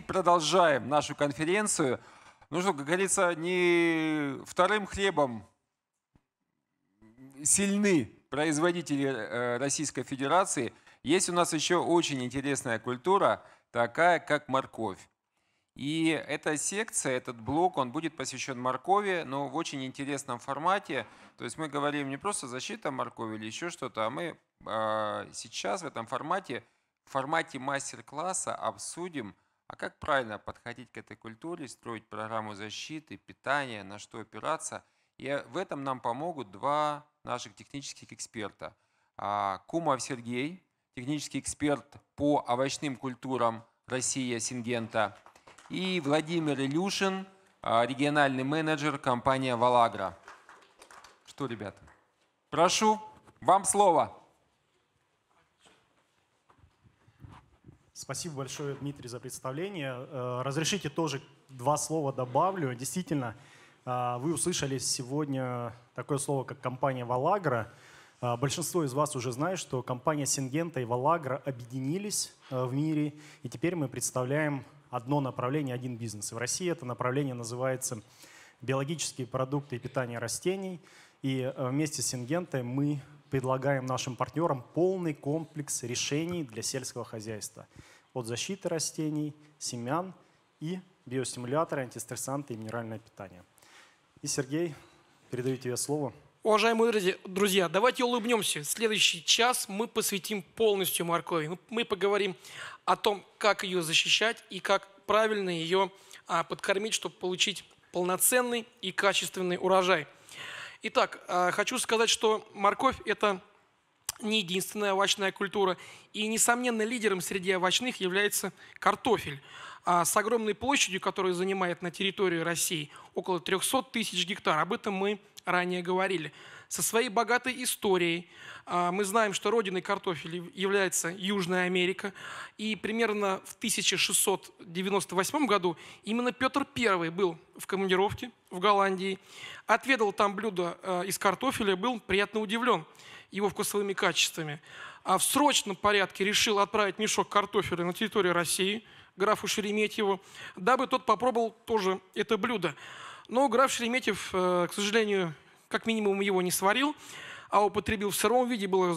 продолжаем нашу конференцию. Ну что, как говорится, не вторым хлебом сильны производители э, Российской Федерации. Есть у нас еще очень интересная культура, такая как морковь. И эта секция, этот блок, он будет посвящен моркови, но в очень интересном формате. То есть мы говорим не просто защита моркови или еще что-то, а мы а, сейчас в этом формате, в формате мастер-класса обсудим а как правильно подходить к этой культуре, строить программу защиты, питания, на что опираться? И э, в этом нам помогут два наших технических эксперта. А, Кумов Сергей, технический эксперт по овощным культурам России Сингента, и Владимир Илюшин, а, региональный менеджер компании «Валагра». Что, ребята, прошу, вам слово. Спасибо большое, Дмитрий, за представление. Э, разрешите тоже два слова добавлю. Действительно, э, вы услышали сегодня такое слово, как компания «Валагра». Э, большинство из вас уже знает, что компания Сингента и Валагра объединились в мире, и теперь мы представляем одно направление, один бизнес. И в России это направление называется «Биологические продукты и питание растений». И вместе с Сингентой мы предлагаем нашим партнерам полный комплекс решений для сельского хозяйства. От защиты растений, семян и биостимуляторы, антистрессанты и минеральное питание. И, Сергей, передаю тебе слово. Уважаемые друзья, давайте улыбнемся. Следующий час мы посвятим полностью моркови. Ну, мы поговорим о том, как ее защищать и как правильно ее а, подкормить, чтобы получить полноценный и качественный урожай. Итак, э, хочу сказать, что морковь – это не единственная овощная культура, и, несомненно, лидером среди овощных является картофель. А с огромной площадью, которую занимает на территории России, около 300 тысяч гектар, об этом мы ранее говорили – со своей богатой историей. А, мы знаем, что родиной картофеля является Южная Америка. И примерно в 1698 году именно Петр I был в командировке в Голландии, отведал там блюдо а, из картофеля, был приятно удивлен его вкусовыми качествами. А в срочном порядке решил отправить мешок картофеля на территорию России графу Шереметьеву, дабы тот попробовал тоже это блюдо. Но граф Шереметьев, э, к сожалению, как минимум его не сварил, а употребил в сыром виде, был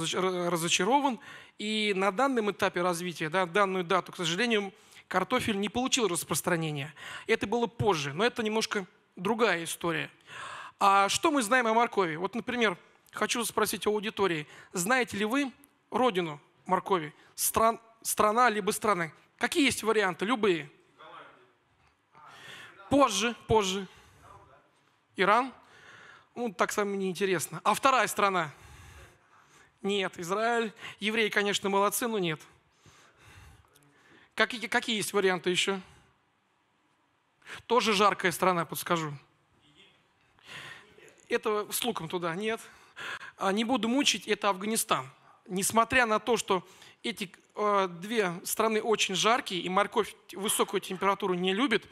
разочарован. И на данном этапе развития, да, данную дату, к сожалению, картофель не получил распространения. Это было позже, но это немножко другая история. А что мы знаем о моркови? Вот, например, хочу спросить у аудитории, знаете ли вы родину моркови? Стран, страна либо страны? Какие есть варианты? Любые. Позже, позже. Иран? ну, так самим неинтересно. А вторая страна? Нет, Израиль. Евреи, конечно, молодцы, но нет. Какие, какие есть варианты еще? Тоже жаркая страна, подскажу. Это с луком туда, нет. А, не буду мучить, это Афганистан. Несмотря на то, что эти а, две страны очень жаркие, и морковь высокую температуру не любит,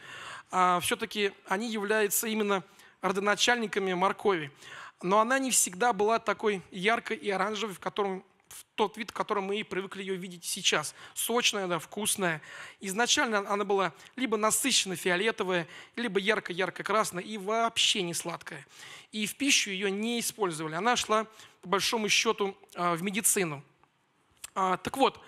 а, все-таки они являются именно родоначальниками моркови. Но она не всегда была такой яркой и оранжевой, в котором в тот вид, в котором мы и привыкли ее видеть сейчас. Сочная, да, вкусная. Изначально она была либо насыщенно фиолетовая, либо ярко-ярко красная и вообще не сладкая. И в пищу ее не использовали. Она шла, по большому счету, а, в медицину. А, так вот,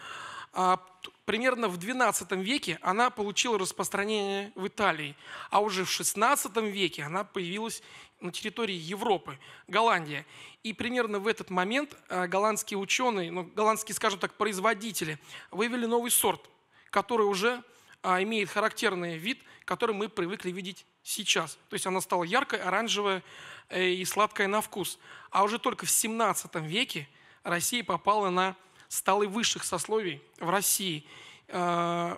а, примерно в XII веке она получила распространение в Италии, а уже в XVI веке она появилась на территории Европы, Голландия. И примерно в этот момент а, голландские ученые, ну, голландские, скажем так, производители вывели новый сорт, который уже а, имеет характерный вид, который мы привыкли видеть сейчас. То есть она стала яркой, оранжевая э, и сладкая на вкус. А уже только в 17 веке Россия попала на столы высших сословий в России. Э,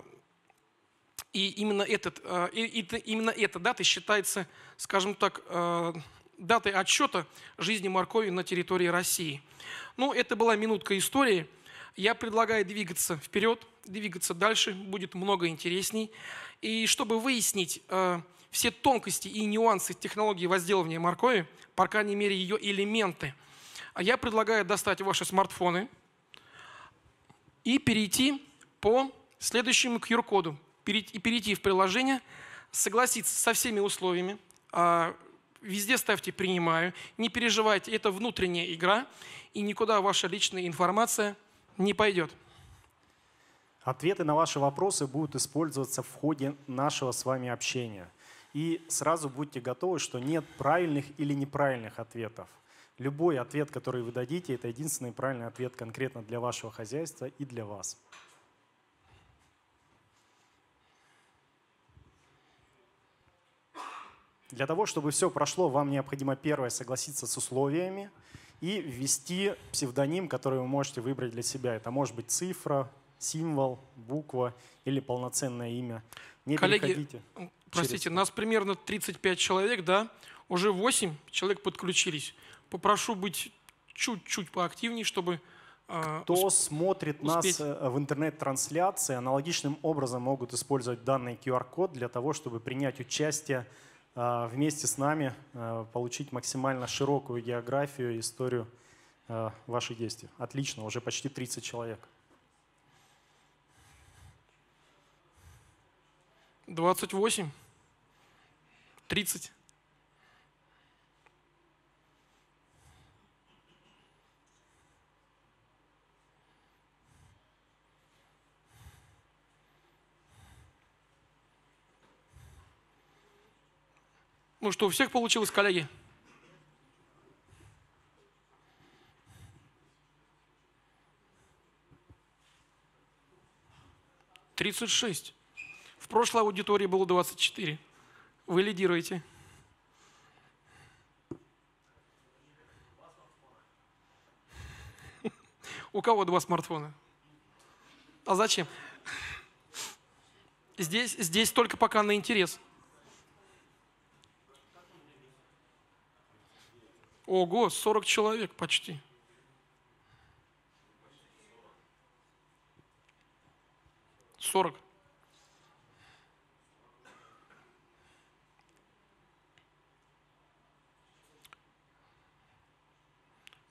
и именно, этот, э, именно эта дата считается, скажем так, э, датой отсчета жизни моркови на территории России. Ну, это была минутка истории. Я предлагаю двигаться вперед, двигаться дальше, будет много интересней. И чтобы выяснить все тонкости и нюансы технологии возделывания моркови, по крайней мере ее элементы, я предлагаю достать ваши смартфоны – и перейти по следующему QR-коду. И перейти в приложение, согласиться со всеми условиями, а, везде ставьте «принимаю», не переживайте, это внутренняя игра, и никуда ваша личная информация не пойдет. Ответы на ваши вопросы будут использоваться в ходе нашего с вами общения. И сразу будьте готовы, что нет правильных или неправильных ответов. Любой ответ, который вы дадите, это единственный правильный ответ конкретно для вашего хозяйства и для вас. Для того, чтобы все прошло, вам необходимо первое согласиться с условиями и ввести псевдоним, который вы можете выбрать для себя. Это может быть цифра, символ, буква или полноценное имя. Не Коллеги, переходите. Простите, через... нас примерно 35 человек, да? Уже 8 человек подключились попрошу быть чуть-чуть поактивнее, чтобы... А, Кто смотрит успеть. нас э, в интернет-трансляции, аналогичным образом могут использовать данный QR-код для того, чтобы принять участие а, вместе с нами, а, получить максимально широкую географию и историю ваших действий. Отлично, уже почти 30 человек. 28, 30. Ну что, у всех получилось, коллеги? Тридцать шесть. В прошлой аудитории было двадцать четыре. Вы лидируете. У кого два смартфона? А зачем? Здесь, здесь только пока на интерес. Ого, 40 человек почти. Сорок.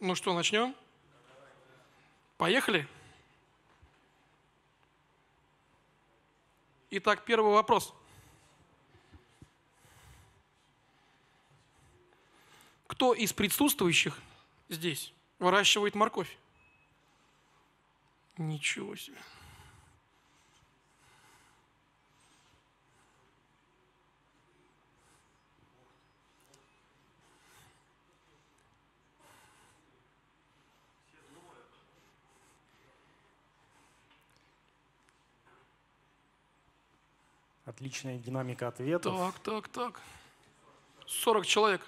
Ну что, начнем? Поехали? Итак, первый вопрос – кто из присутствующих здесь выращивает морковь? Ничего себе. Отличная динамика ответов. Так, так, так. 40 человек.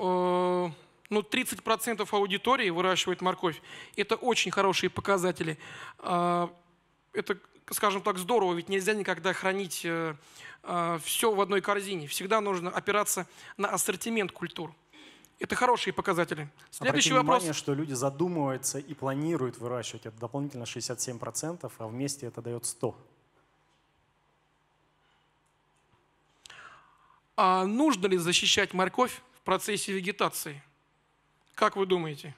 Э, ну, 30% аудитории выращивает морковь. Это очень хорошие показатели. А, это, скажем так, здорово, ведь нельзя никогда хранить э, э, все в одной корзине. Всегда нужно опираться на ассортимент культур. Это хорошие показатели. Следующий Обратите вопрос. внимание, что люди задумываются и планируют выращивать. Это дополнительно 67%, а вместе это дает 100%. А нужно ли защищать морковь процессе вегетации? Как вы думаете?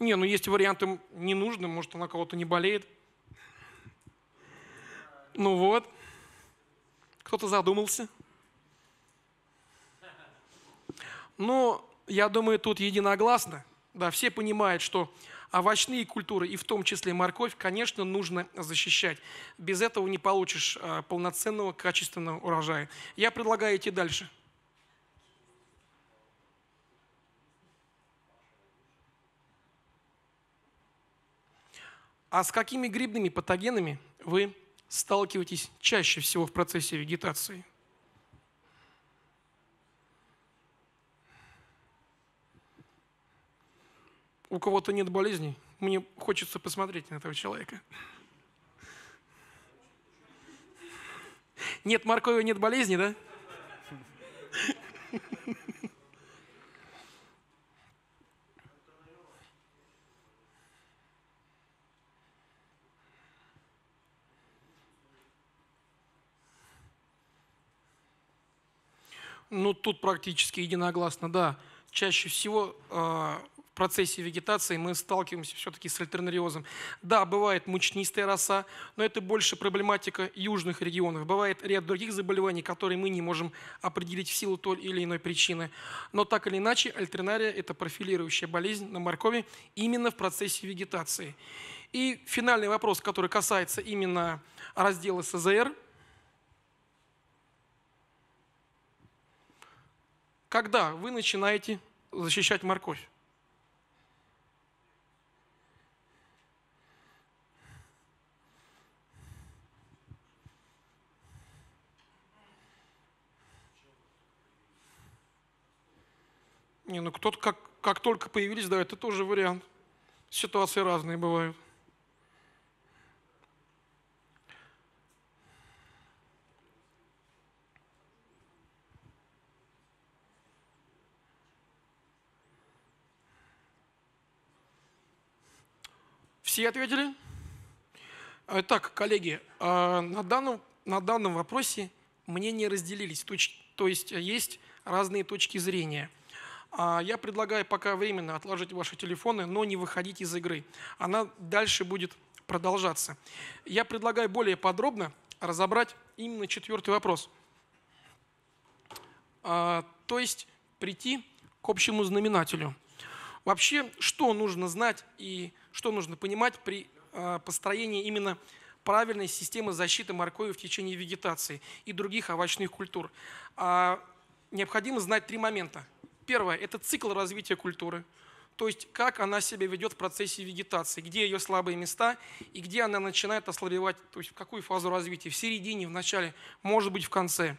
Не, ну есть варианты не нужны, может она кого-то не болеет. Ну вот. Кто-то задумался. Но ну, я думаю, тут единогласно. Да, все понимают, что овощные культуры, и в том числе морковь, конечно, нужно защищать. Без этого не получишь а, полноценного, качественного урожая. Я предлагаю идти дальше. А с какими грибными патогенами вы сталкиваетесь чаще всего в процессе вегетации? у кого-то нет болезней, мне хочется посмотреть на этого человека. Нет моркови, нет болезни, да? Ну, тут практически единогласно, да. Чаще всего э, в процессе вегетации мы сталкиваемся все-таки с альтернариозом. Да, бывает мучнистая роса, но это больше проблематика южных регионов. Бывает ряд других заболеваний, которые мы не можем определить в силу той или иной причины. Но так или иначе, альтернария – это профилирующая болезнь на моркови именно в процессе вегетации. И финальный вопрос, который касается именно раздела СЗР. Когда вы начинаете защищать морковь? Не, ну кто-то как, как только появились, да, это тоже вариант. Ситуации разные бывают. Все ответили? Итак, э, коллеги, э, на данном, на данном вопросе мнения разделились. То есть э, есть разные точки зрения – а, я предлагаю пока временно отложить ваши телефоны, но не выходить из игры. Она дальше будет продолжаться. Я предлагаю более подробно разобрать именно четвертый вопрос. А, то есть прийти к общему знаменателю. Вообще, что нужно знать и что нужно понимать при а, построении именно правильной системы защиты моркови в течение вегетации и других овощных культур. Необходимо знать три момента. Первое – это цикл развития культуры, то есть как она себя ведет в процессе вегетации, где ее слабые места и где она начинает ослабевать, то есть в какую фазу развития, в середине, в начале, может быть, в конце.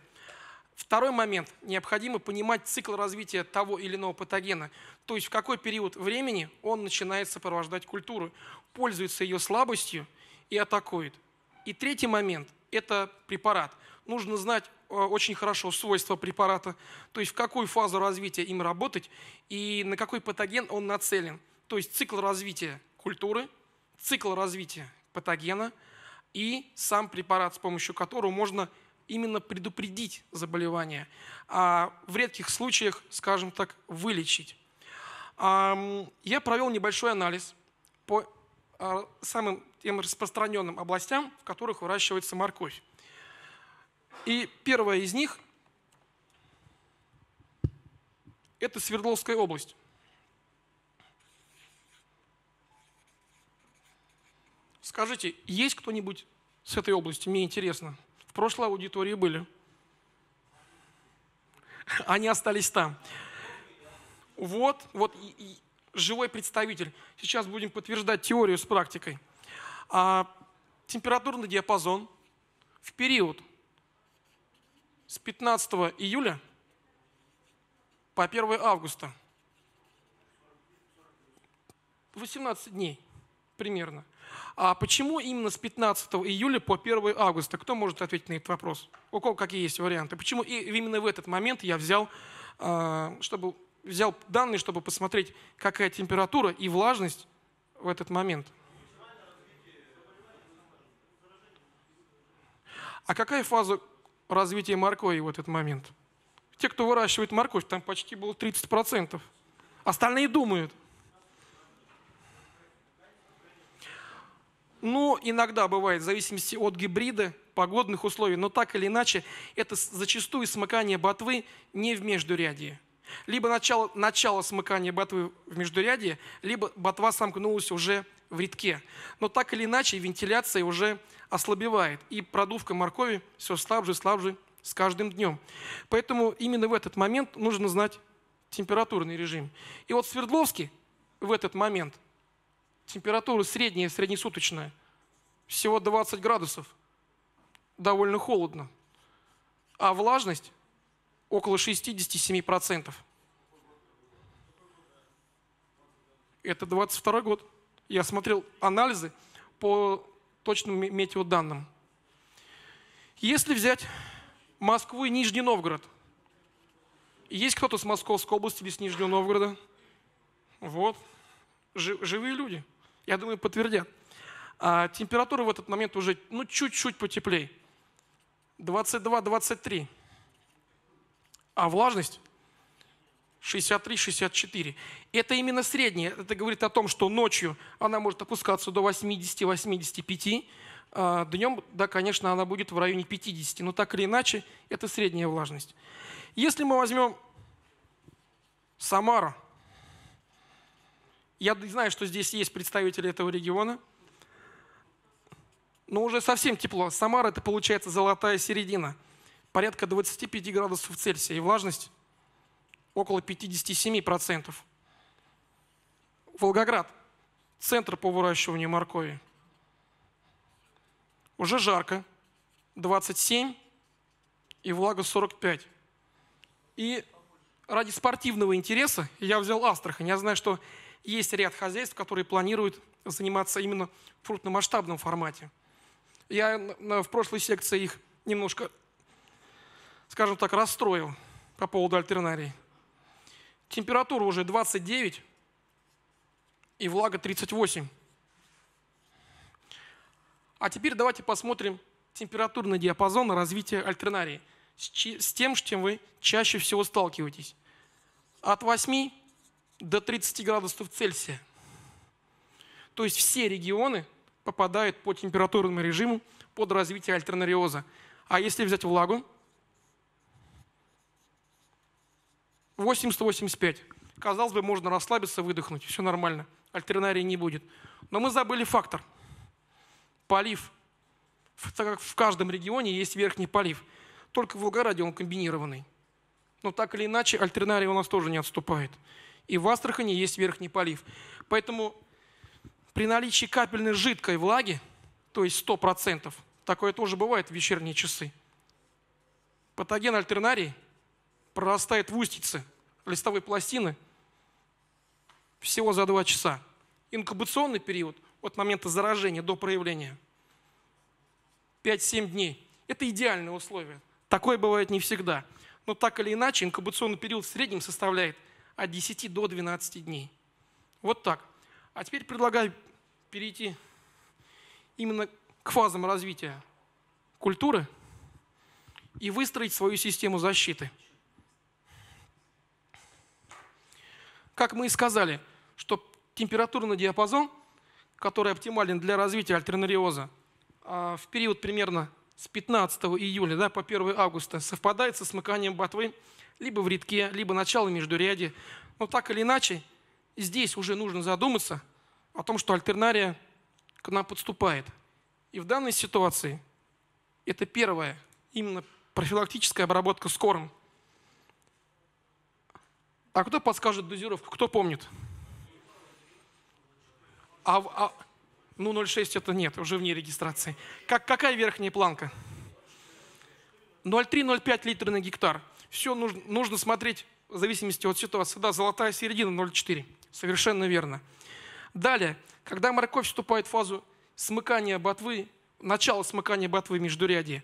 Второй момент. Необходимо понимать цикл развития того или иного патогена, то есть в какой период времени он начинает сопровождать культуру, пользуется ее слабостью и атакует. И третий момент – это препарат. Нужно знать, Э, очень хорошо свойства препарата, то есть в какую фазу развития им работать и на какой патоген он нацелен. То есть цикл развития культуры, цикл развития патогена и сам препарат, с помощью которого можно именно предупредить заболевание, а в редких случаях, скажем так, вылечить. Я провел небольшой анализ по а, самым тем распространенным областям, в которых выращивается морковь. И первая из них – это Свердловская область. Скажите, есть кто-нибудь с этой области? Мне интересно. В прошлой аудитории были. Они остались там. Вот, вот и, и живой представитель. Сейчас будем подтверждать теорию с практикой. А, температурный диапазон в период с 15 июля по 1 августа. 18 дней примерно. А почему именно с 15 июля по 1 августа? Кто может ответить на этот вопрос? У кого какие есть варианты? Почему именно в этот момент я взял, а, чтобы, взял данные, чтобы посмотреть, какая температура и влажность в этот момент? А какая фаза Развитие моркови в этот момент. Те, кто выращивает морковь, там почти было 30%. Остальные думают. Ну, иногда бывает, в зависимости от гибрида, погодных условий, но так или иначе, это зачастую смыкание ботвы не в междурядье. Либо начало, начало смыкания ботвы в междуряде, либо ботва сомкнулась уже в редке. Но так или иначе вентиляция уже ослабевает, и продувка моркови все слабже и слабже с каждым днем. Поэтому именно в этот момент нужно знать температурный режим. И вот в Свердловске в этот момент температура средняя, среднесуточная, всего 20 градусов. Довольно холодно. А влажность около 67%. Это 22 год. Я смотрел анализы по точным метеоданным. Если взять Москву и Нижний Новгород, есть кто-то с Московской области или с Нижнего Новгорода? Вот. Живые люди. Я думаю, подтвердят. А температура в этот момент уже ну, чуть-чуть потеплее. 22-23 а влажность 63-64. Это именно средняя. Это говорит о том, что ночью она может опускаться до 80-85, а днем, да, конечно, она будет в районе 50, но так или иначе, это средняя влажность. Если мы возьмем Самару, я знаю, что здесь есть представители этого региона, но уже совсем тепло. Самара – это получается золотая середина – порядка 25 градусов Цельсия и влажность около 57%. Волгоград – центр по выращиванию моркови. Уже жарко, 27 и влага 45. И ради спортивного интереса я взял Астрахань. Я знаю, что есть ряд хозяйств, которые планируют заниматься именно в крупномасштабном формате. Я в прошлой секции их немножко скажем так, расстроил по поводу альтернарий. Температура уже 29 и влага 38. А теперь давайте посмотрим температурный диапазон развития альтернарии с тем, с чем вы чаще всего сталкиваетесь. От 8 до 30 градусов Цельсия. То есть все регионы попадают по температурному режиму под развитие альтернариоза. А если взять влагу, 80-85. Казалось бы, можно расслабиться, выдохнуть, все нормально. Альтернарии не будет. Но мы забыли фактор. Полив. Так как в каждом регионе есть верхний полив. Только в Волгограде он комбинированный. Но так или иначе, альтернария у нас тоже не отступает. И в Астрахани есть верхний полив. Поэтому при наличии капельной жидкой влаги, то есть 100%, такое тоже бывает в вечерние часы, патоген альтернарии прорастает в устице – листовые пластины всего за два часа. Инкубационный период от момента заражения до проявления 5-7 дней. Это идеальные условия. Такое бывает не всегда. Но так или иначе, инкубационный период в среднем составляет от 10 до 12 дней. Вот так. А теперь предлагаю перейти именно к фазам развития культуры и выстроить свою систему защиты – Как мы и сказали, что температурный диапазон, который оптимален для развития альтернариоза, а, в период примерно с 15 июля да, по 1 августа совпадает со смыканием ботвы либо в редке, либо начало междуряди. Но так или иначе, здесь уже нужно задуматься о том, что альтернария к нам подступает. И в данной ситуации это первое, именно профилактическая обработка скорым а кто подскажет дозировку? Кто помнит? А, а, ну, 0,6 это нет, уже вне регистрации. Как, какая верхняя планка? 0,3-0,5 литра на гектар. Все нужно, нужно смотреть в зависимости от ситуации. Да, золотая середина 0,4. Совершенно верно. Далее, когда морковь вступает в фазу смыкания ботвы, начало смыкания ботвы междурядия,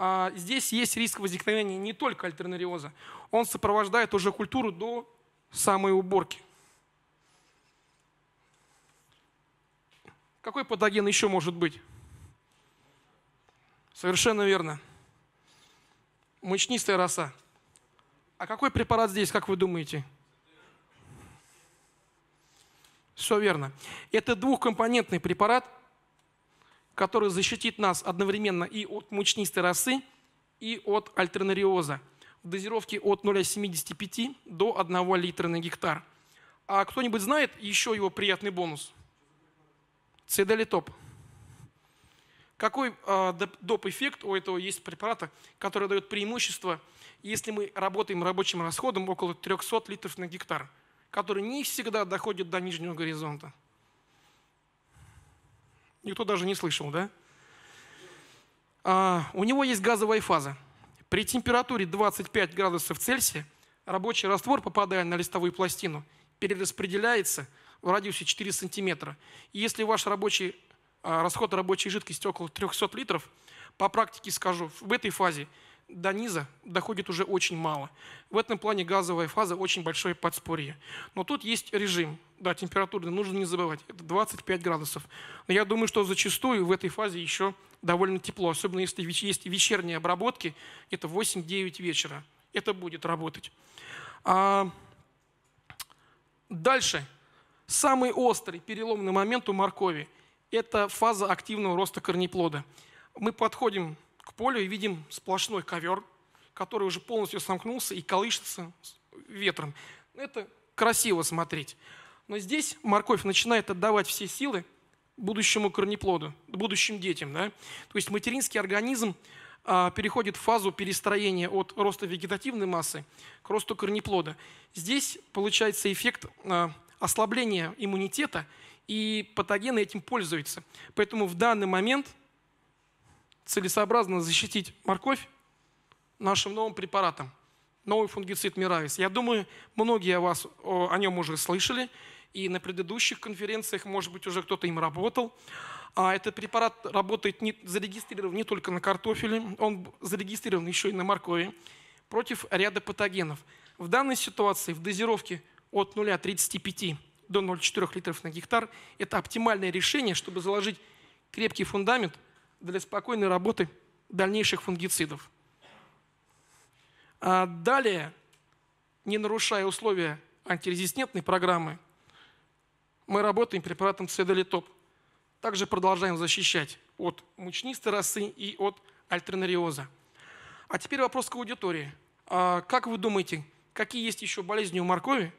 а, здесь есть риск возникновения не только альтернариоза, он сопровождает уже культуру до самой уборки. Какой патоген еще может быть? Совершенно верно. Мучнистая роса. А какой препарат здесь, как вы думаете? Все верно. Это двухкомпонентный препарат – который защитит нас одновременно и от мучнистой росы, и от альтернариоза в дозировке от 0,75 до 1 литра на гектар. А кто-нибудь знает еще его приятный бонус? Цедолитоп. Какой э, доп-эффект у этого есть препарата, который дает преимущество, если мы работаем рабочим расходом около 300 литров на гектар, который не всегда доходит до нижнего горизонта? Никто даже не слышал, да? А, у него есть газовая фаза. При температуре 25 градусов Цельсия рабочий раствор, попадая на листовую пластину, перераспределяется в радиусе 4 сантиметра. И если ваш рабочий, а, расход рабочей жидкости около 300 литров, по практике скажу, в этой фазе до низа доходит уже очень мало. В этом плане газовая фаза очень большое подспорье. Но тут есть режим, да, температурный, нужно не забывать, это 25 градусов. Но я думаю, что зачастую в этой фазе еще довольно тепло, особенно если есть вечерние обработки, это 8-9 вечера. Это будет работать. А дальше. Самый острый переломный момент у моркови – это фаза активного роста корнеплода. Мы подходим к полю и видим сплошной ковер, который уже полностью сомкнулся и колышется ветром. Ну, это красиво смотреть. Но здесь морковь начинает отдавать все силы будущему корнеплоду, будущим детям. Да? То есть материнский организм а, переходит в фазу перестроения от роста вегетативной массы к росту корнеплода. Здесь получается эффект а, ослабления иммунитета, и патогены этим пользуются. Поэтому в данный момент – целесообразно защитить морковь нашим новым препаратом, новый фунгицид Миравис. Я думаю, многие о вас о нем уже слышали, и на предыдущих конференциях, может быть, уже кто-то им работал. А этот препарат работает не, зарегистрирован не только на картофеле, он зарегистрирован еще и на моркови против ряда патогенов. В данной ситуации в дозировке от 0,35 до 0,4 литров на гектар это оптимальное решение, чтобы заложить крепкий фундамент – для спокойной работы дальнейших фунгицидов. А далее, не нарушая условия антирезистентной программы, мы работаем препаратом цедолитоп. Также продолжаем защищать от мучнистой росы и от альтернариоза. А теперь вопрос к аудитории. А как вы думаете, какие есть еще болезни у моркови,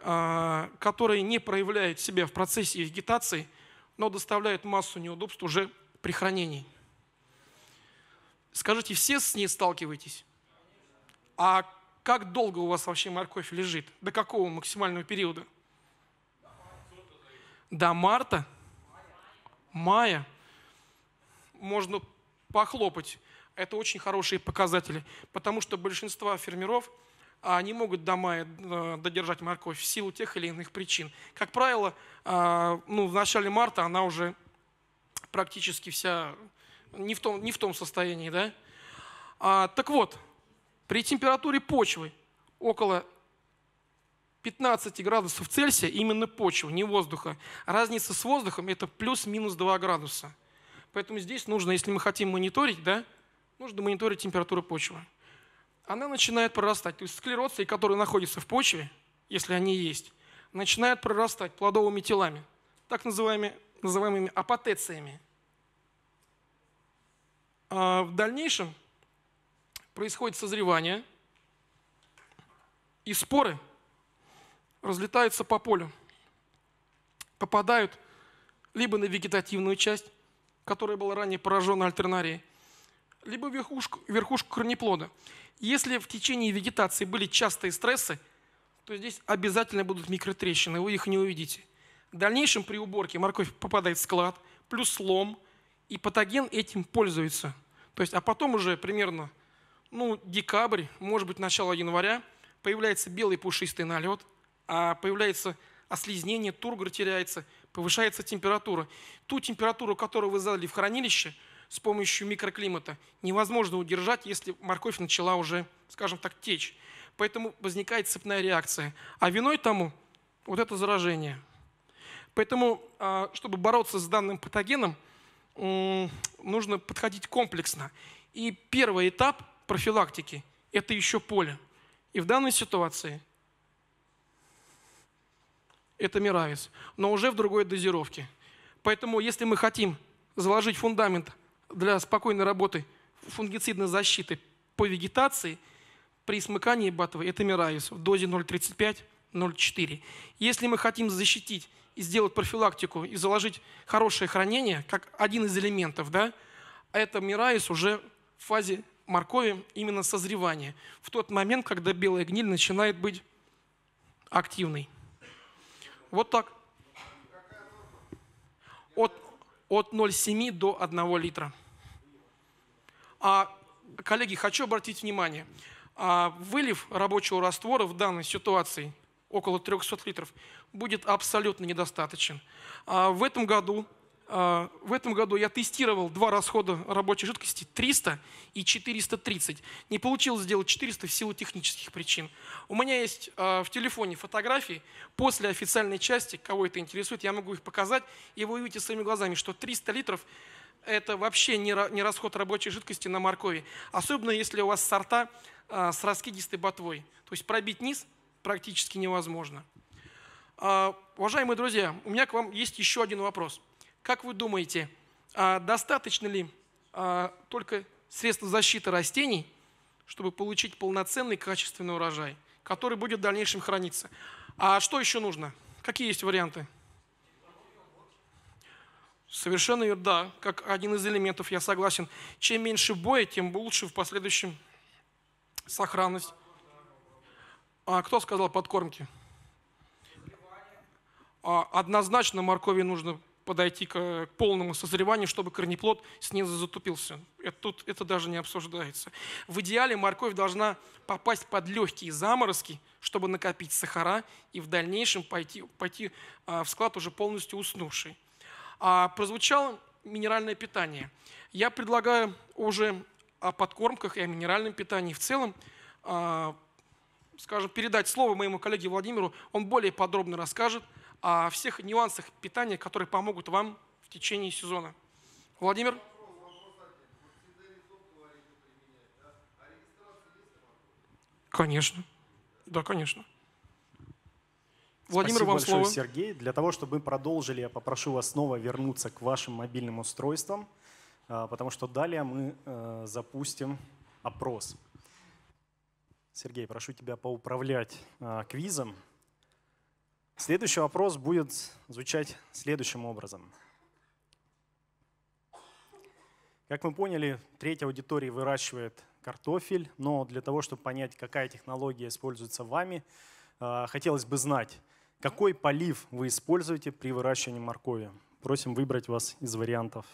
а, которые не проявляют себя в процессе вегетации, но доставляют массу неудобств уже при хранении. Скажите, все с ней сталкиваетесь? А как долго у вас вообще морковь лежит? До какого максимального периода? До марта? Мая? Можно похлопать. Это очень хорошие показатели, потому что большинство фермеров они а, могут до мая э, додержать морковь в силу тех или иных причин. Как правило, а, ну, в начале марта она уже практически вся не в том, не в том состоянии. Да? А, так вот, при температуре почвы около 15 градусов Цельсия, именно почвы, не воздуха, разница с воздухом – это плюс-минус 2 градуса. Поэтому здесь нужно, если мы хотим мониторить, да, нужно мониторить температуру почвы. Она начинает прорастать. То есть склероции, которые находятся в почве, если они есть, начинают прорастать плодовыми телами, так называемыми называемыми апотециями. А в дальнейшем происходит созревание, и споры разлетаются по полю, попадают либо на вегетативную часть, которая была ранее поражена альтернарией, либо верхушку, верхушку корнеплода. Если в течение вегетации были частые стрессы, то здесь обязательно будут микротрещины, вы их не увидите – в дальнейшем при уборке морковь попадает в склад, плюс слом, и патоген этим пользуется. То есть, а потом уже примерно ну, декабрь, может быть, начало января, появляется белый пушистый налет, а появляется ослизнение, тургор теряется, повышается температура. Ту температуру, которую вы задали в хранилище, с помощью микроклимата невозможно удержать, если морковь начала уже, скажем так, течь. Поэтому возникает цепная реакция. А виной тому вот это заражение – Поэтому, а, чтобы бороться с данным патогеном, нужно подходить комплексно. И первый этап профилактики – это еще поле. И в данной ситуации это Миравис, но уже в другой дозировке. Поэтому, если мы хотим заложить фундамент для спокойной работы фунгицидной защиты по вегетации, при смыкании батовой это Миравис в дозе 0,35-0,4. Если мы хотим защитить и сделать профилактику, и заложить хорошее хранение, как один из элементов, да, это мирайс уже в фазе моркови именно созревания, в тот момент, когда белая гниль начинает быть активной. Вот так. От, от 0,7 до 1 литра. А, коллеги, хочу обратить внимание, а, вылив рабочего раствора в данной ситуации около 300 литров – будет абсолютно недостаточен. А, в этом году, а, в этом году я тестировал два расхода рабочей жидкости 300 и 430. Не получилось сделать 400 в силу технических причин. У меня есть а, в телефоне фотографии после официальной части, кого это интересует, я могу их показать, и вы увидите своими глазами, что 300 литров это вообще не расход рабочей жидкости на моркови. Особенно если у вас сорта с раскидистой ботвой. То есть пробить низ практически невозможно. А, уважаемые друзья, у меня к вам есть еще один вопрос. Как вы думаете, а, достаточно ли а, только средств защиты растений, чтобы получить полноценный качественный урожай, который будет в дальнейшем храниться? А что еще нужно? Какие есть варианты? Совершенно верно, да. Как один из элементов, я согласен. Чем меньше боя, тем лучше в последующем сохранность. А кто сказал подкормки? А, однозначно моркови нужно подойти к полному созреванию, чтобы корнеплод снизу затупился. Это, тут это даже не обсуждается. В идеале морковь должна попасть под легкие заморозки, чтобы накопить сахара и в дальнейшем пойти, пойти а, в склад уже полностью уснувший. А прозвучало минеральное питание. Я предлагаю уже о подкормках и о минеральном питании в целом а, скажем, передать слово моему коллеге Владимиру, он более подробно расскажет – о всех нюансах питания, которые помогут вам в течение сезона. Владимир? Конечно. Да, конечно. Владимир, Спасибо вам большое, слово. Сергей. Для того, чтобы мы продолжили, я попрошу вас снова вернуться к вашим мобильным устройствам, а, потому что далее мы э, запустим опрос. Сергей, прошу тебя поуправлять а, квизом. Следующий вопрос будет звучать следующим образом. Как мы поняли, третья аудитория выращивает картофель, но для того, чтобы понять, какая технология используется вами, э, хотелось бы знать, какой полив вы используете при выращивании моркови. Просим выбрать вас из вариантов.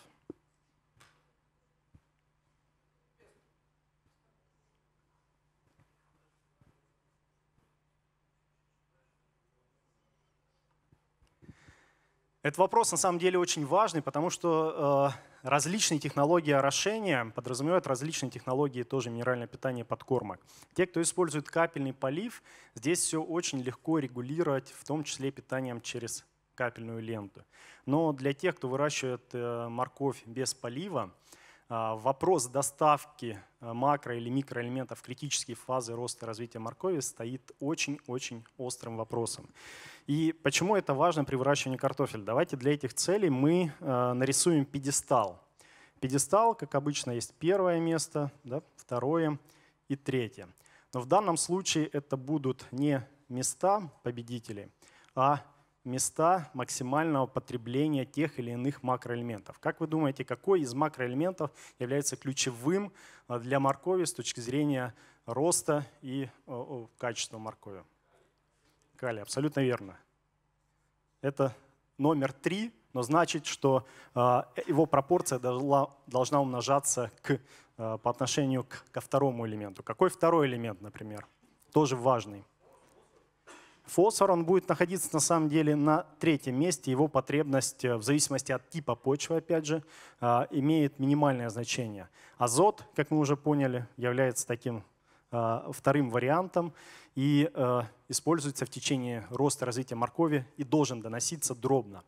Этот вопрос на самом деле очень важный, потому что э, различные технологии орошения подразумевают различные технологии тоже минерального питания подкормок. Те, кто использует капельный полив, здесь все очень легко регулировать, в том числе питанием через капельную ленту. Но для тех, кто выращивает э, морковь без полива, а, вопрос доставки а, макро- или микроэлементов в критические фазы роста и развития моркови стоит очень-очень острым вопросом. И почему это важно при выращивании картофеля? Давайте для этих целей мы а, нарисуем пьедестал. Пьедестал, как обычно, есть первое место, да, второе и третье. Но в данном случае это будут не места победителей, а места максимального потребления тех или иных макроэлементов. Как вы думаете, какой из макроэлементов является ключевым а, для моркови с точки зрения роста и а, качества моркови? Калий, абсолютно верно. Это номер три, но значит, что а, его пропорция должна умножаться к, по отношению к, ко второму элементу. Какой второй элемент, например? Тоже важный. Фосфор, он будет находиться на самом деле на третьем месте. Его потребность э, в зависимости от типа почвы, опять же, а, имеет минимальное значение. Азот, как мы уже поняли, является таким а, вторым вариантом и э, используется в течение роста развития моркови и должен доноситься дробно.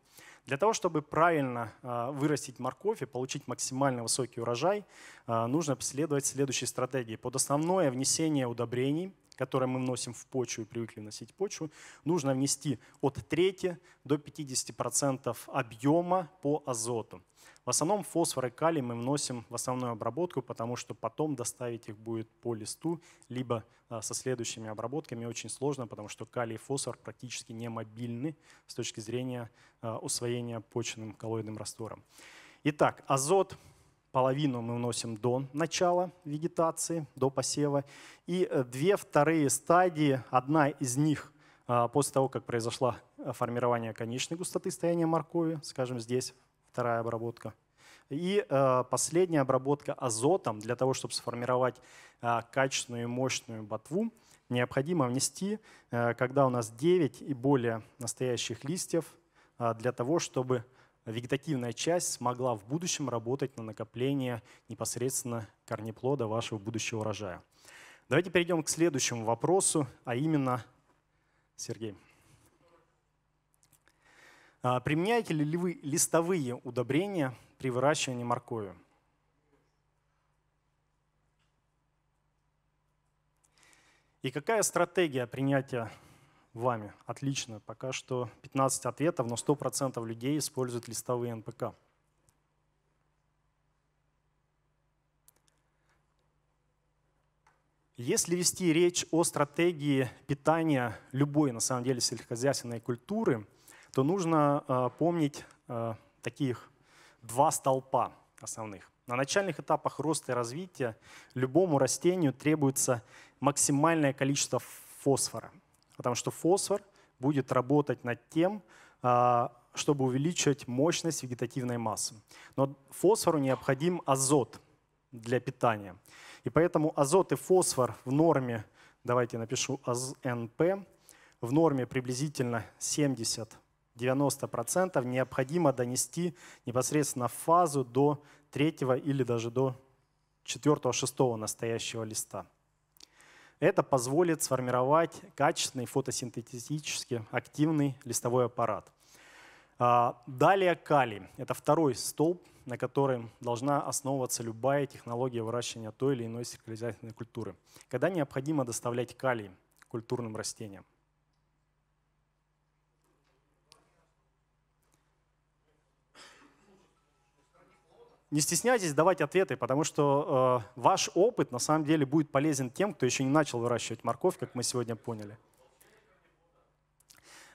Для того, чтобы правильно а, вырастить морковь и получить максимально высокий урожай, нужно следовать следующей стратегии. Под основное внесение удобрений – которые мы вносим в почву и привыкли вносить почву, нужно внести от трети до 50% объема по азоту. В основном фосфор и калий мы вносим в основную обработку, потому что потом доставить их будет по листу, либо а, со следующими обработками очень сложно, потому что калий и фосфор практически не мобильны с точки зрения а, усвоения почвенным коллоидным раствором. Итак, азот половину мы вносим до начала вегетации, до посева. И э, две вторые стадии, одна из них а, после того, как произошло э, формирование конечной густоты стояния моркови, скажем, здесь вторая обработка. И э, последняя обработка азотом для того, чтобы сформировать а, качественную и мощную ботву, необходимо внести, когда у нас 9 и более настоящих листьев, а, для того, чтобы вегетативная часть смогла в будущем работать на накопление непосредственно корнеплода вашего будущего урожая. Давайте перейдем к следующему вопросу, а именно, Сергей. А, применяете ли вы листовые удобрения при выращивании моркови? И какая стратегия принятия вами. Отлично, пока что 15 ответов, но 100% людей используют листовые НПК. Если вести речь о стратегии питания любой, на самом деле, сельскохозяйственной культуры, то нужно э, помнить э, таких два столпа основных. На начальных этапах роста и развития любому растению требуется максимальное количество фосфора – потому что фосфор будет работать над тем, а, чтобы увеличить мощность вегетативной массы. Но фосфору необходим азот для питания. И поэтому азот и фосфор в норме, давайте напишу НП, в норме приблизительно 70-90% необходимо донести непосредственно фазу до третьего или даже до четвертого-шестого настоящего листа. Это позволит сформировать качественный фотосинтетически активный листовой аппарат. А, далее калий. Это второй столб, на котором должна основываться любая технология выращивания той или иной сельскохозяйственной культуры. Когда необходимо доставлять калий культурным растениям? Не стесняйтесь давать ответы, потому что э, ваш опыт на самом деле будет полезен тем, кто еще не начал выращивать морковь, как мы сегодня поняли.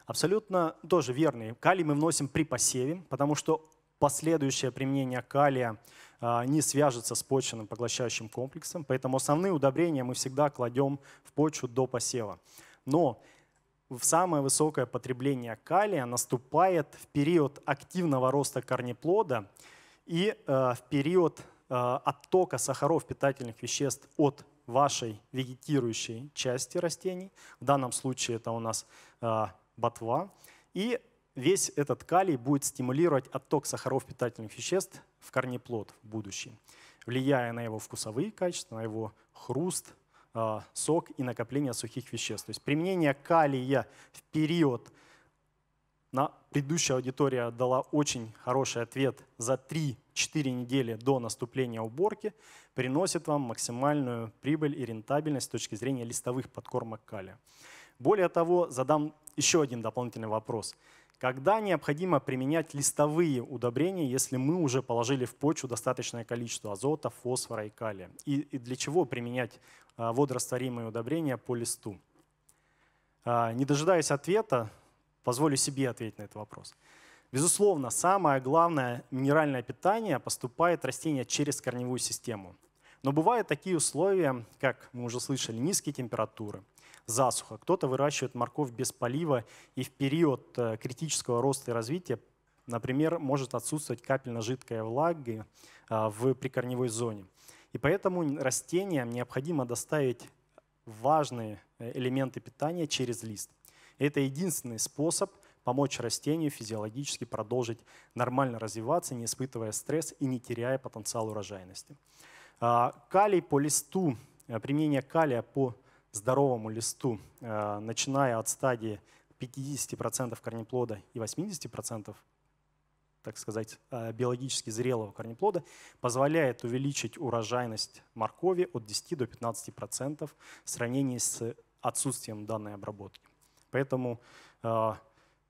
Абсолютно тоже верный. Калий мы вносим при посеве, потому что последующее применение калия э, не свяжется с почвенным поглощающим комплексом, поэтому основные удобрения мы всегда кладем в почву до посева. Но самое высокое потребление калия наступает в период активного роста корнеплода, и э, в период э, оттока сахаров питательных веществ от вашей вегетирующей части растений, в данном случае это у нас э, ботва, и весь этот калий будет стимулировать отток сахаров питательных веществ в корнеплод в будущем, влияя на его вкусовые качества, на его хруст, сок и накопление сухих веществ. То есть применение калия в период на предыдущая аудитория дала очень хороший ответ за три 4 недели до наступления уборки приносит вам максимальную прибыль и рентабельность с точки зрения листовых подкормок калия. Более того, задам еще один дополнительный вопрос. Когда необходимо применять листовые удобрения, если мы уже положили в почву достаточное количество азота, фосфора и калия? И, и для чего применять а, водорастворимые удобрения по листу? А, не дожидаясь ответа, позволю себе ответить на этот вопрос. Безусловно, самое главное минеральное питание поступает растения через корневую систему. Но бывают такие условия, как мы уже слышали, низкие температуры, засуха. Кто-то выращивает морковь без полива, и в период э, критического роста и развития, например, может отсутствовать капельно-жидкая влага в прикорневой зоне. И поэтому растениям необходимо доставить важные э, элементы питания через лист. Это единственный способ – помочь растению физиологически продолжить нормально развиваться, не испытывая стресс и не теряя потенциал урожайности. А, калий по листу, э, применение калия по здоровому листу, э, начиная от стадии 50% корнеплода и 80% так сказать, э, биологически зрелого корнеплода, позволяет увеличить урожайность моркови от 10 до 15% в сравнении с отсутствием данной обработки. Поэтому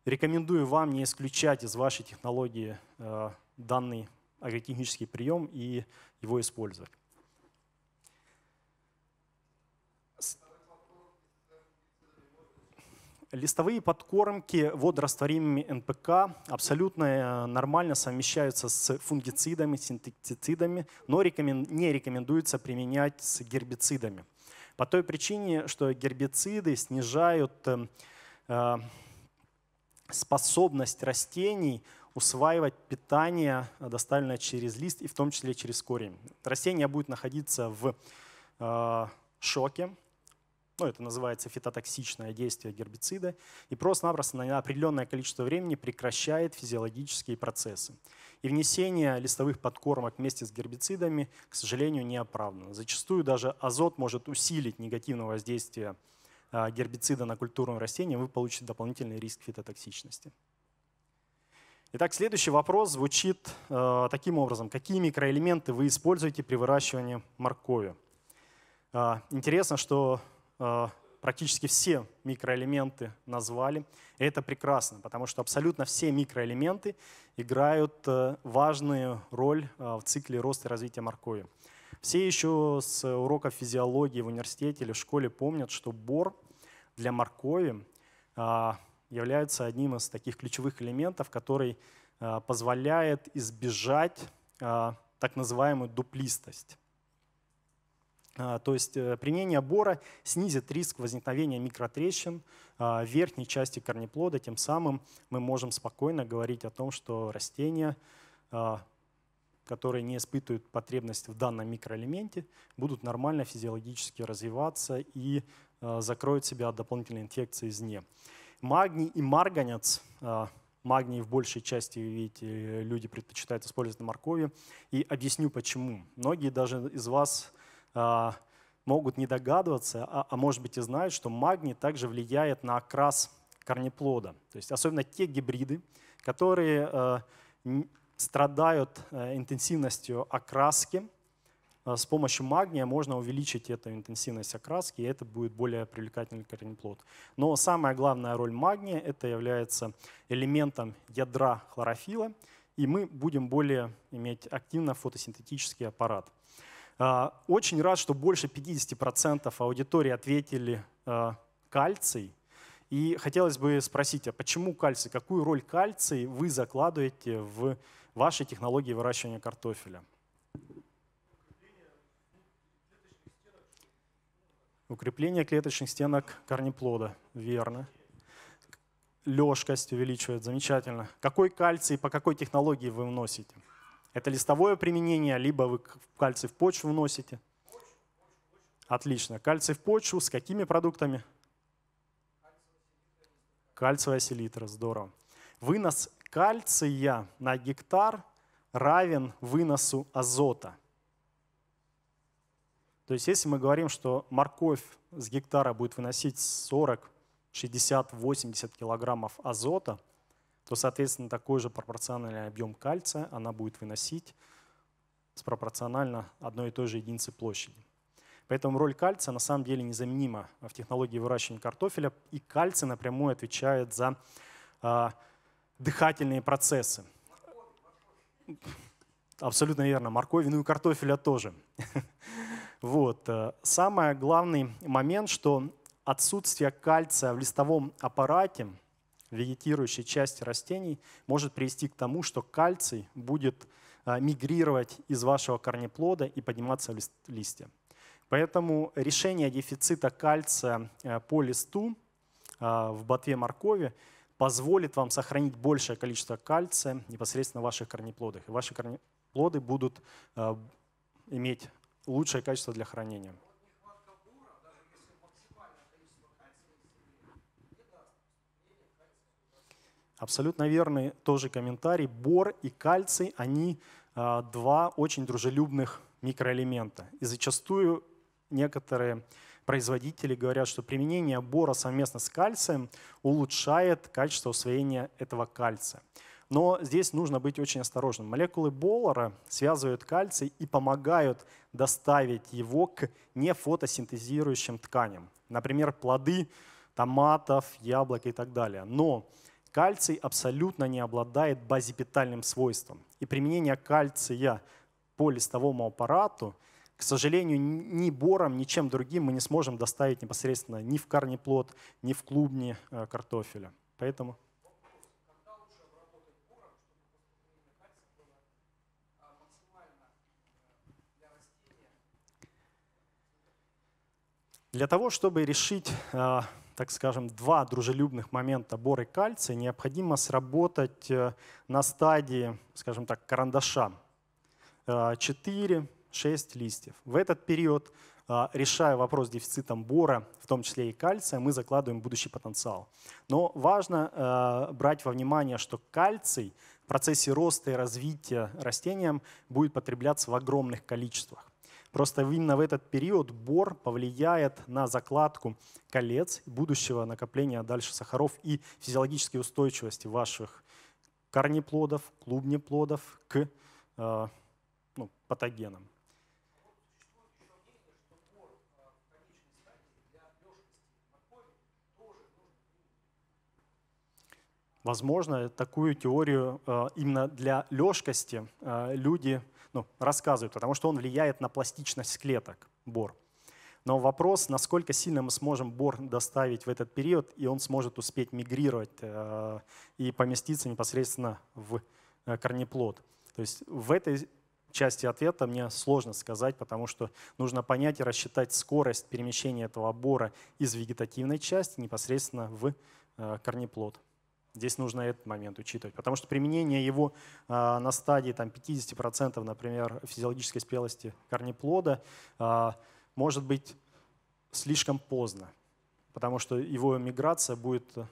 Рекомендую вам не исключать из вашей технологии э, данный агротехнический прием и его использовать. Листовые подкормки водорастворимыми НПК абсолютно э, нормально совмещаются с фунгицидами, синтетицидами, но не рекомендуется применять с гербицидами. По той причине, что гербициды снижают э, способность растений усваивать питание, э, доставленное через лист и в том числе через корень. Растение будет находиться в э, шоке, ну, это называется фитотоксичное действие гербицида, и просто-напросто на определенное количество времени прекращает физиологические процессы. И внесение листовых подкормок вместе с гербицидами, к сожалению, не Зачастую даже азот может усилить негативное воздействие а, гербицида на культурном растении, вы получите дополнительный риск фитотоксичности. Итак, следующий вопрос звучит а, таким образом. Какие микроэлементы вы используете при выращивании моркови? А, интересно, что практически все микроэлементы назвали. И это прекрасно, потому что абсолютно все микроэлементы играют важную роль в цикле роста и развития моркови. Все еще с уроков физиологии в университете или в школе помнят, что бор для моркови а, является одним из таких ключевых элементов, который а, позволяет избежать а, так называемую дуплистость. То есть э, применение бора снизит риск возникновения микротрещин в верхней части корнеплода. Тем самым мы можем спокойно говорить о том, что растения, которые не испытывают потребность в данном микроэлементе, будут нормально физиологически развиваться и Э, закроют себя от дополнительной инфекции извне. Магний и марганец, э, магний в большей части, видите, люди предпочитают использовать на моркови. И объясню почему. Многие даже из вас э, могут не догадываться, а, а может быть и знают, что магний также влияет на окрас корнеплода. То есть особенно те гибриды, которые страдают интенсивностью окраски, а с помощью магния можно увеличить эту интенсивность окраски, и это будет более привлекательный корнеплод. Но самая главная роль магния — это является элементом ядра хлорофила, и мы будем более иметь активно фотосинтетический аппарат. А, очень рад, что больше 50% аудитории ответили а, кальций. И хотелось бы спросить, а почему кальций? Какую роль кальций вы закладываете в вашей технологии выращивания картофеля? Укрепление клеточных стенок корнеплода. Верно. Лежкость увеличивает. Замечательно. Какой кальций, по какой технологии вы вносите? Это листовое применение, либо вы кальций в почву вносите? Отлично. Кальций в почву с какими продуктами? Кальцевая селитра. Здорово. Вынос кальция на гектар равен выносу азота – то есть если мы говорим, что морковь с гектара будет выносить 40, 60, 80 килограммов азота, то, соответственно, такой же пропорциональный объем кальция она будет выносить с пропорционально одной и той же единице площади. Поэтому роль кальция на самом деле незаменима в технологии выращивания картофеля, и кальций напрямую отвечает за э, дыхательные процессы. Морковь, морковь. Абсолютно верно, морковь, ну и картофеля тоже. Вот. Э, самый главный момент, что отсутствие кальция в листовом аппарате вегетирующей части растений может привести к тому, что кальций будет э, мигрировать из вашего корнеплода и подниматься в листья. Поэтому решение дефицита кальция э, по листу в ботве моркови позволит вам сохранить большее количество кальция непосредственно в ваших корнеплодах. И ваши корнеплоды будут иметь лучшее качество для хранения. Абсолютно верный тоже комментарий. Бор и кальций, они а, два очень дружелюбных микроэлемента. И зачастую некоторые производители говорят, что применение бора совместно с кальцием улучшает качество усвоения этого кальция. Но здесь нужно быть очень осторожным. Молекулы Боллера связывают кальций и помогают доставить его к нефотосинтезирующим тканям. Например, плоды томатов, яблок и так далее. Но кальций абсолютно не обладает базипитальным свойством. И применение кальция по листовому аппарату, к сожалению, ни бором, ни чем другим мы не сможем доставить непосредственно ни в корнеплод, ни в клубни э, картофеля. Поэтому Для того, чтобы решить, а, так скажем, два дружелюбных момента бор и кальция, необходимо сработать э, на стадии, скажем так, карандаша 4-6 э, листьев. В этот период, а, решая вопрос с дефицитом бора, в том числе и кальция, мы закладываем будущий потенциал. Но важно э, брать во внимание, что кальций в процессе роста и развития растениям будет потребляться в огромных количествах. Просто именно в этот период бор повлияет на закладку колец будущего накопления дальше сахаров и физиологической устойчивости ваших корнеплодов, клубнеплодов к э, ну, патогенам. Возможно, такую теорию э, именно для лёжкости э, люди ну, рассказывают, потому что он влияет на пластичность клеток, бор. Но вопрос, насколько сильно мы сможем бор доставить в этот период, и он сможет успеть мигрировать э, и поместиться непосредственно в э, корнеплод. То есть в этой части ответа мне сложно сказать, потому что нужно понять и рассчитать скорость перемещения этого бора из вегетативной части непосредственно в э, корнеплод. Здесь нужно этот момент учитывать, потому что применение его а, на стадии там, 50%, например, физиологической спелости корнеплода а, может быть слишком поздно, потому что его миграция будет э,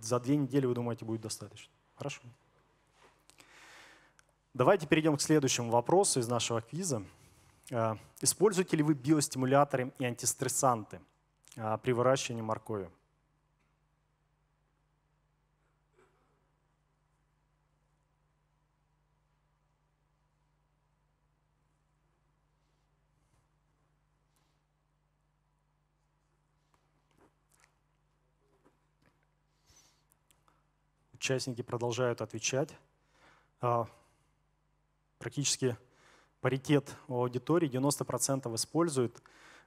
за две недели, вы думаете, будет достаточно. Хорошо. Давайте перейдем к следующему вопросу из нашего квиза. А, используете ли вы биостимуляторы и антистрессанты при выращивании моркови? Участники продолжают отвечать. А, практически паритет у аудитории 90% используют.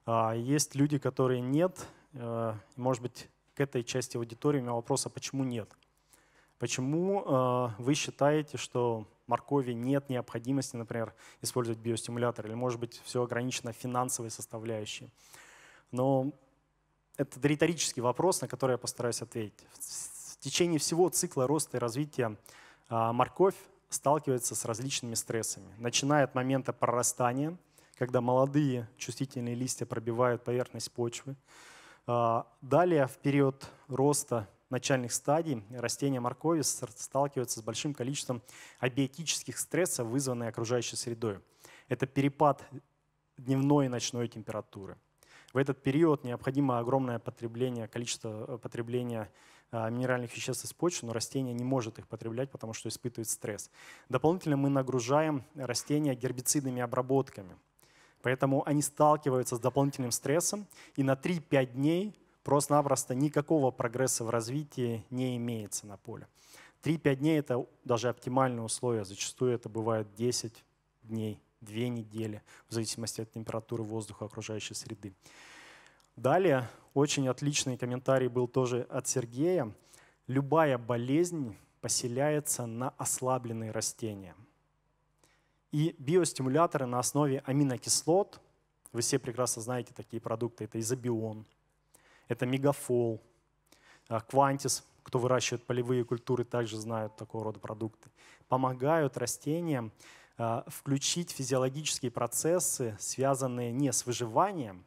А, есть люди, которые нет. А, может быть, к этой части аудитории у меня вопрос, а почему нет? Почему вы считаете, что моркови нет необходимости, например, использовать биостимулятор, или, может быть, все ограничено финансовой составляющей? Но это риторический вопрос, на который я постараюсь ответить в течение всего цикла роста и развития а, морковь сталкивается с различными стрессами, начиная от момента прорастания, когда молодые чувствительные листья пробивают поверхность почвы. А, далее, в период роста начальных стадий растения моркови сталкиваются с большим количеством абиотических стрессов, вызванных окружающей средой. Это перепад дневной и ночной температуры. В этот период необходимо огромное потребление, количество э, потребления а, минеральных веществ из почвы, но растение не может их потреблять, потому что испытывает стресс. Дополнительно мы нагружаем растения гербицидными обработками. Поэтому они сталкиваются с дополнительным стрессом и на 3-5 дней просто-напросто никакого прогресса в развитии не имеется на поле. 3-5 дней – это даже оптимальные условия. Зачастую это бывает 10 дней, 2 недели, в зависимости от температуры воздуха окружающей среды. Далее, очень отличный комментарий был тоже от Сергея. Любая болезнь поселяется на ослабленные растения. И биостимуляторы на основе аминокислот, вы все прекрасно знаете такие продукты, это изобион, это мегафол, а, квантис, кто выращивает полевые культуры, также знают такого рода продукты, помогают растениям а, включить физиологические процессы, связанные не с выживанием,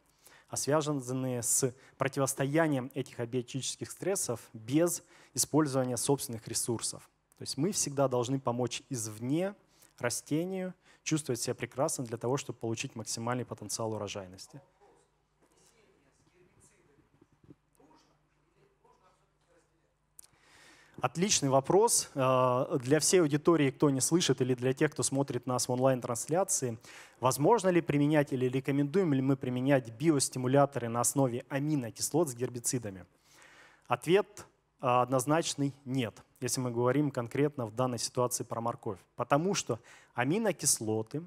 а связанные с противостоянием этих абиотических стрессов без использования собственных ресурсов. То есть мы всегда должны помочь извне растению чувствовать себя прекрасно для того, чтобы получить максимальный потенциал урожайности. Отличный вопрос э, для всей аудитории, кто не слышит, или для тех, кто смотрит нас в онлайн-трансляции. Возможно ли применять или рекомендуем ли мы применять биостимуляторы на основе аминокислот с гербицидами? Ответ э, однозначный – нет, если мы говорим конкретно в данной ситуации про морковь. Потому что аминокислоты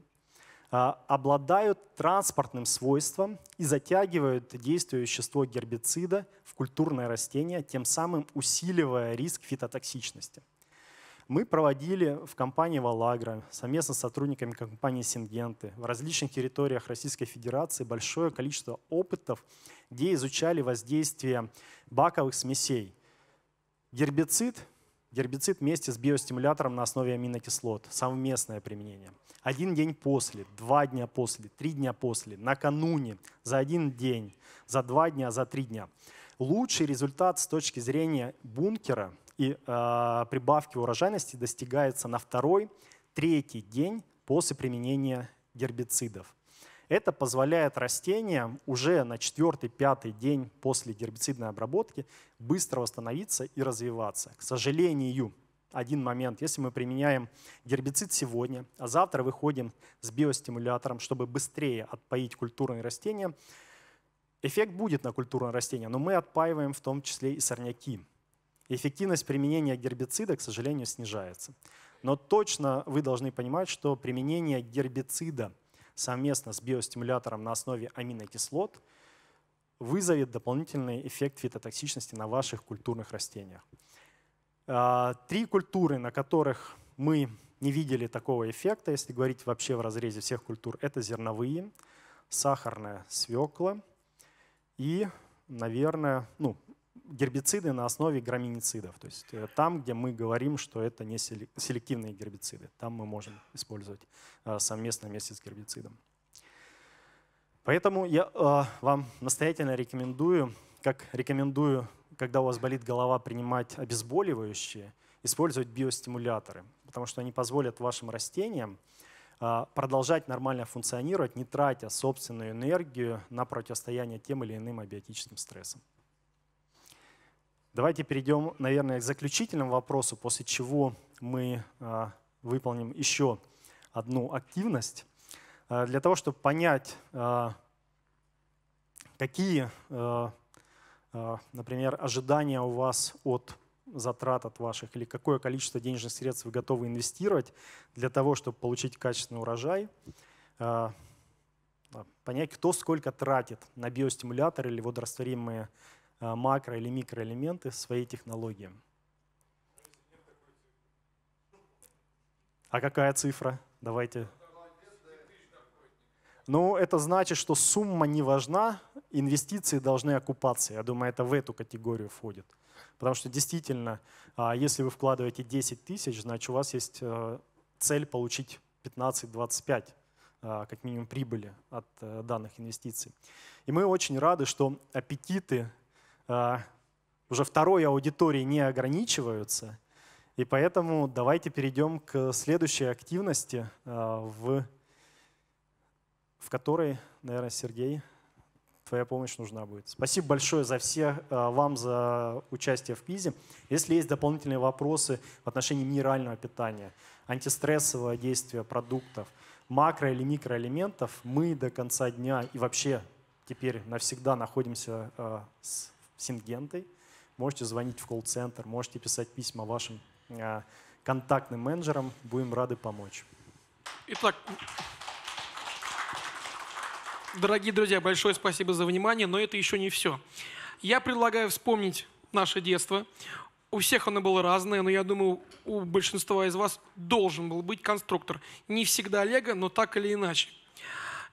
а, обладают транспортным свойством и затягивают действие вещество гербицида в культурное растение, тем самым усиливая риск фитотоксичности. Мы проводили в компании «Валагра» совместно с сотрудниками компании «Сингенты» в различных территориях Российской Федерации большое количество опытов, где изучали воздействие баковых смесей. Гербицид Гербицид вместе с биостимулятором на основе аминокислот. Совместное применение. Один день после, два дня после, три дня после, накануне, за один день, за два дня, за три дня. Лучший результат с точки зрения бункера и э, прибавки урожайности достигается на второй, третий день после применения гербицидов. Это позволяет растениям уже на четвертый-пятый день после гербицидной обработки быстро восстановиться и развиваться. К сожалению, один момент. Если мы применяем гербицид сегодня, а завтра выходим с биостимулятором, чтобы быстрее отпоить культурные растения, эффект будет на культурные растения, но мы отпаиваем в том числе и сорняки. Эффективность применения гербицида, к сожалению, снижается. Но точно вы должны понимать, что применение гербицида – совместно с биостимулятором на основе аминокислот вызовет дополнительный эффект фитотоксичности на ваших культурных растениях. А, три культуры, на которых мы не видели такого эффекта, если говорить вообще в разрезе всех культур, это зерновые, сахарная свекла и, наверное, ну, гербициды на основе граминицидов. То есть э, там, где мы говорим, что это не селективные гербициды. Там мы можем использовать э, совместно вместе с гербицидом. Поэтому я э, вам настоятельно рекомендую, как рекомендую, когда у вас болит голова, принимать обезболивающие, использовать биостимуляторы, потому что они позволят вашим растениям продолжать нормально функционировать, не тратя собственную энергию на противостояние тем или иным абиотическим стрессам. Давайте перейдем, наверное, к заключительному вопросу, после чего мы а, выполним еще одну активность. А, для того, чтобы понять, а, какие, например, ожидания у вас от затрат от ваших или какое количество денежных средств вы готовы инвестировать для того, чтобы получить качественный урожай, понять, кто сколько тратит на биостимуляторы или водорастворимые Э, макро- или микроэлементы своей технологии. А какая цифра? Давайте. Ну, это значит, что сумма не важна, инвестиции должны окупаться. Я думаю, это в эту категорию входит. Потому что действительно, а, если вы вкладываете 10 тысяч, значит, у вас есть э, цель получить 15-25 а, как минимум прибыли от э, данных инвестиций. И мы очень рады, что аппетиты а, уже второй аудитории не ограничиваются. И поэтому давайте перейдем к следующей активности, а, в, в которой, наверное, Сергей, твоя помощь нужна будет. Спасибо большое за все а, вам за участие в пизе Если есть дополнительные вопросы в отношении минерального питания, антистрессового действия продуктов, макро- или микроэлементов, мы до конца дня и вообще теперь навсегда находимся с сингентой, можете звонить в колл-центр, можете писать письма вашим а, контактным менеджерам. Будем рады помочь. Итак, дорогие друзья, большое спасибо за внимание, но это еще не все. Я предлагаю вспомнить наше детство. У всех оно было разное, но я думаю, у большинства из вас должен был быть конструктор. Не всегда Лего, но так или иначе.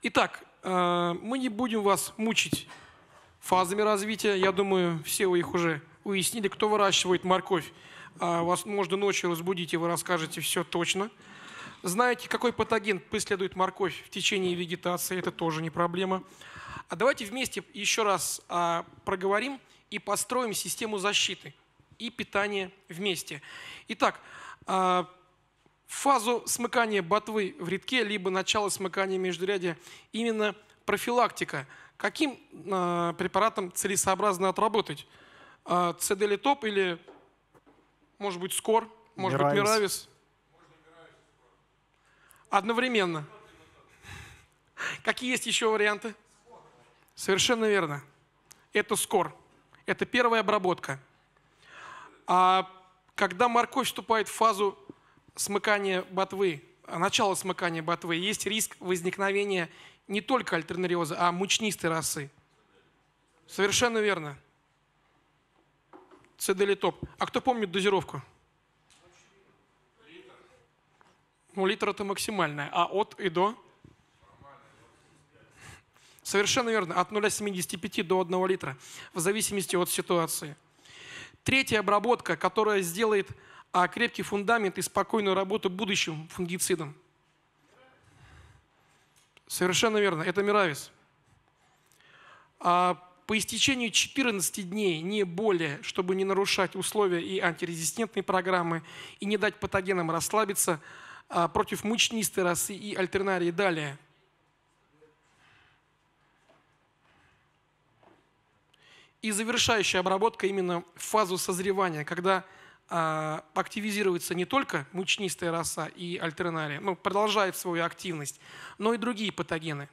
Итак, э, мы не будем вас мучить фазами развития. Я думаю, все вы их уже уяснили. Кто выращивает морковь, а вас можно ночью разбудить, и вы расскажете все точно. Знаете, какой патоген преследует морковь в течение вегетации, это тоже не проблема. А давайте вместе еще раз а, проговорим и построим систему защиты и питания вместе. Итак, а, фазу смыкания ботвы в редке, либо начало смыкания междурядия, именно профилактика – каким а, препаратом целесообразно отработать? А, Цеделитоп или, может быть, скор, может Миравис. быть, Миравис? Одновременно. Какие есть еще варианты? Совершенно верно. Это скор. Это первая обработка. А когда морковь вступает в фазу смыкания ботвы, начало смыкания ботвы, есть риск возникновения не только альтернариоза, а мучнистой расы. Совершенно верно. Цеделитоп. А кто помнит дозировку? Ну, литр это максимальная. А от и до? Совершенно верно. От 0,75 до 1 литра. В зависимости от ситуации. Третья обработка, которая сделает а, крепкий фундамент и спокойную работу будущим фунгицидом – Совершенно верно, это Миравис. А по истечению 14 дней, не более, чтобы не нарушать условия и антирезистентной программы, и не дать патогенам расслабиться а против мучнистой расы и альтернарии далее. И завершающая обработка именно в фазу созревания, когда а, активизируется не только мучнистая роса и альтернария, ну, продолжает свою активность, но и другие патогены.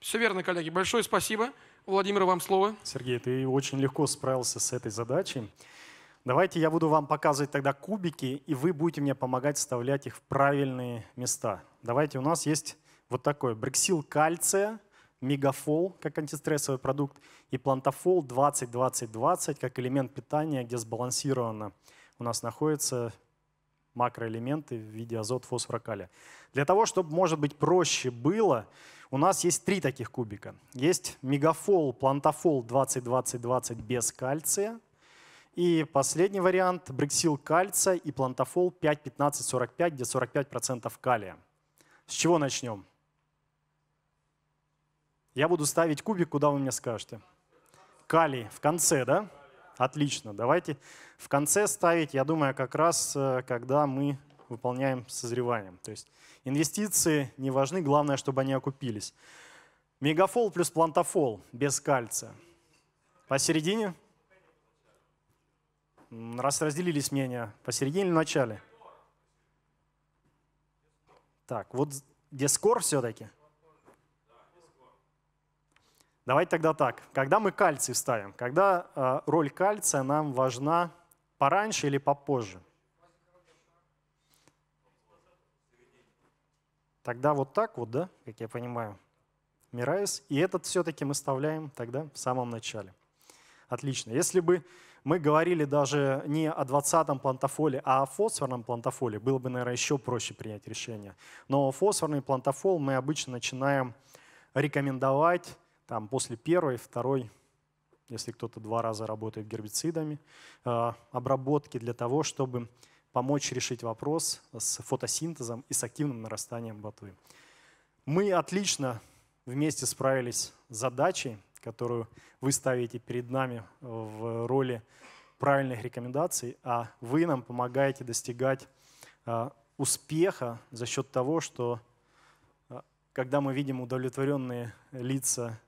Все верно, коллеги. Большое спасибо. Владимир, вам слово. Сергей, ты очень легко справился с этой задачей. Давайте я буду вам показывать тогда кубики, и вы будете мне помогать вставлять их в правильные места. Давайте, у нас есть вот такой брексил кальция – Мегафол как антистрессовый продукт и Плантофол 20-20-20 как элемент питания, где сбалансированно у нас находятся макроэлементы в виде азот, фосфора, калия. Для того, чтобы, может быть, проще было, у нас есть три таких кубика. Есть мегафол, плантофол 20-20-20 без кальция. И последний вариант – брексил кальция и плантофол 5-15-45, где 45% калия. С чего начнем? Я буду ставить кубик, куда вы мне скажете. Калий в конце, да? Отлично. Давайте в конце ставить, я думаю, как раз, э, когда мы выполняем созревание. То есть инвестиции не важны, главное, чтобы они окупились. Мегафол плюс плантофол без кальция. Посередине? Раз разделились мнения, посередине или в начале? Так, вот где скор все-таки – Давайте тогда так. Когда мы кальций ставим, когда э, роль кальция нам важна пораньше или попозже? Тогда вот так вот, да, как я понимаю, Мирайс. И этот все-таки мы вставляем тогда в самом начале. Отлично. Если бы мы говорили даже не о 20-м плантофоле, а о фосфорном плантофоле, было бы, наверное, еще проще принять решение. Но фосфорный плантофол мы обычно начинаем рекомендовать там после первой, второй, если кто-то два раза работает гербицидами, э, обработки для того, чтобы помочь решить вопрос с фотосинтезом и с активным нарастанием ботвы. Мы отлично вместе справились с задачей, которую вы ставите перед нами в роли правильных рекомендаций, а вы нам помогаете достигать э, успеха за счет того, что э, когда мы видим удовлетворенные лица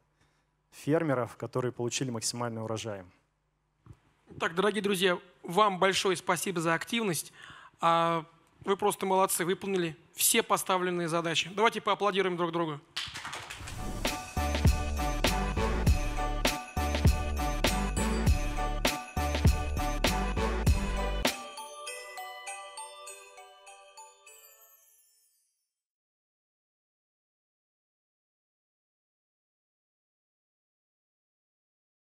фермеров, которые получили максимальный урожай. Так, дорогие друзья, вам большое спасибо за активность. А, вы просто молодцы, выполнили все поставленные задачи. Давайте поаплодируем друг другу.